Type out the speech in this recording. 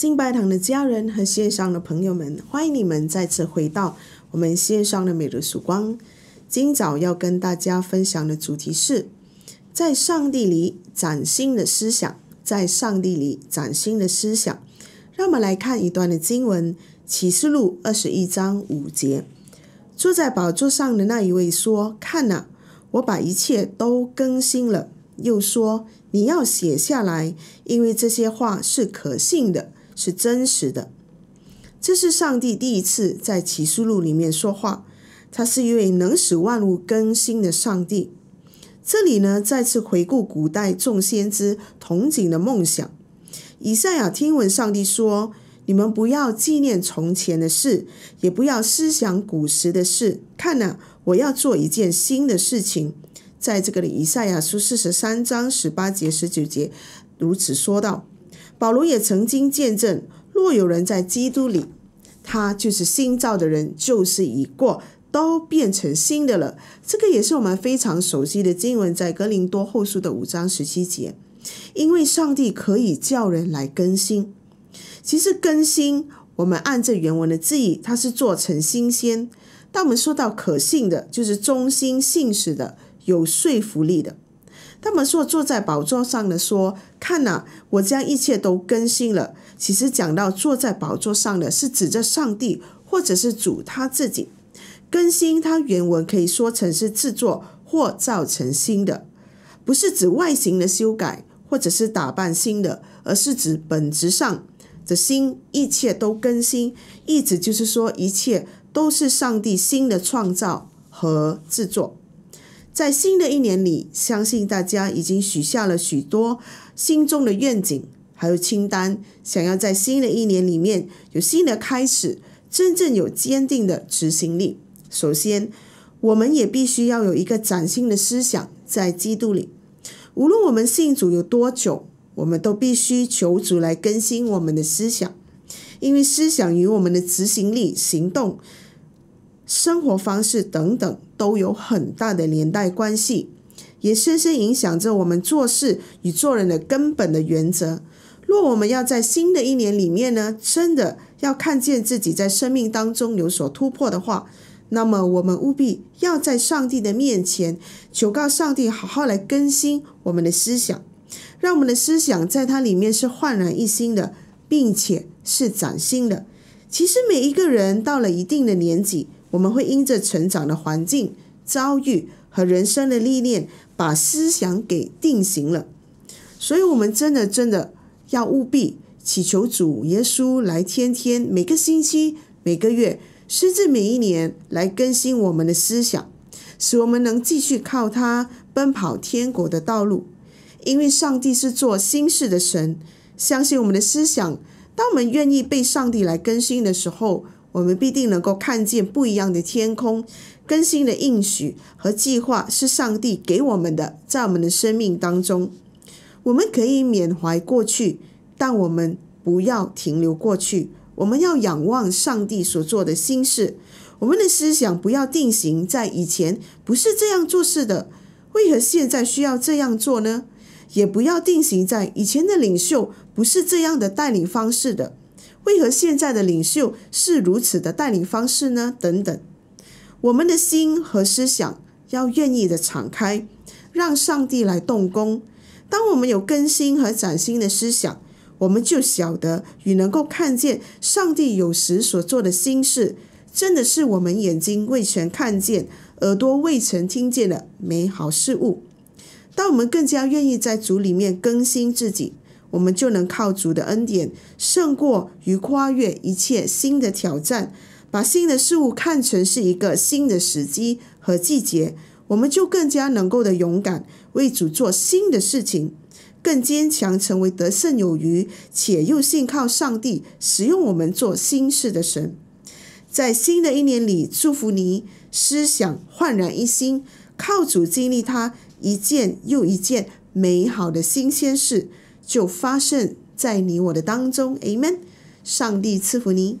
敬拜堂的家人和线上的朋友们，欢迎你们再次回到我们线上的《美日曙光》。今早要跟大家分享的主题是：在上帝里崭新的思想。在上帝里崭新的思想。让我们来看一段的经文：《启示录》二十一章五节。坐在宝座上的那一位说：“看呐，我把一切都更新了。”又说：“你要写下来，因为这些话是可信的。”是真实的，这是上帝第一次在启示录里面说话。他是一位能使万物更新的上帝。这里呢，再次回顾古代众先知同景的梦想。以赛亚听闻上帝说：“你们不要纪念从前的事，也不要思想古时的事。看呐，我要做一件新的事情。”在这个里，以赛亚书四十三章十八节、十九节如此说道。保罗也曾经见证：若有人在基督里，他就是新造的人，就是已过都变成新的了。这个也是我们非常熟悉的经文，在《格林多后书》的五章十七节。因为上帝可以叫人来更新。其实更新，我们按着原文的字义，它是做成新鲜。但我们说到可信的，就是忠心、信实的、有说服力的。他们说坐在宝座上的说，看呐，我将一切都更新了。其实讲到坐在宝座上的，是指着上帝或者是主他自己。更新，它原文可以说成是制作或造成新的，不是指外形的修改或者是打扮新的，而是指本质上的新，一切都更新。意思就是说，一切都是上帝新的创造和制作。在新的一年里，相信大家已经许下了许多心中的愿景，还有清单，想要在新的一年里面有新的开始，真正有坚定的执行力。首先，我们也必须要有一个崭新的思想在基督里。无论我们信主有多久，我们都必须求主来更新我们的思想，因为思想与我们的执行力、行动。生活方式等等都有很大的连带关系，也深深影响着我们做事与做人的根本的原则。若我们要在新的一年里面呢，真的要看见自己在生命当中有所突破的话，那么我们务必要在上帝的面前求告上帝，好好来更新我们的思想，让我们的思想在它里面是焕然一新的，并且是崭新的。其实每一个人到了一定的年纪，我们会因着成长的环境、遭遇和人生的历练，把思想给定型了。所以，我们真的真的要务必祈求主耶稣来，天天、每个星期、每个月，甚至每一年，来更新我们的思想，使我们能继续靠他奔跑天国的道路。因为上帝是做心事的神，相信我们的思想，当我们愿意被上帝来更新的时候。我们必定能够看见不一样的天空。更新的应许和计划是上帝给我们的，在我们的生命当中，我们可以缅怀过去，但我们不要停留过去。我们要仰望上帝所做的心事。我们的思想不要定型在以前不是这样做事的，为何现在需要这样做呢？也不要定型在以前的领袖不是这样的带领方式的。为何现在的领袖是如此的带领方式呢？等等，我们的心和思想要愿意的敞开，让上帝来动工。当我们有更新和崭新的思想，我们就晓得与能够看见上帝有时所做的心事，真的是我们眼睛未曾看见、耳朵未曾听见的美好事物。当我们更加愿意在主里面更新自己。我们就能靠主的恩典胜过于跨越一切新的挑战，把新的事物看成是一个新的时机和季节，我们就更加能够的勇敢为主做新的事情，更坚强成为得胜有余，且又信靠上帝使用我们做新事的神。在新的一年里，祝福你思想焕然一新，靠主经历他一件又一件美好的新鲜事。就发生在你我的当中，Amen。上帝赐福你。